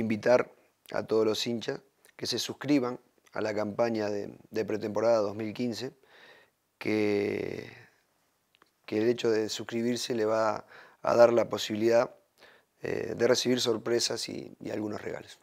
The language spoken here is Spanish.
Invitar a todos los hinchas que se suscriban a la campaña de, pretemporada 2015, que, el hecho de suscribirse le va a, dar la posibilidad eh, de recibir sorpresas y, y algunos regalos.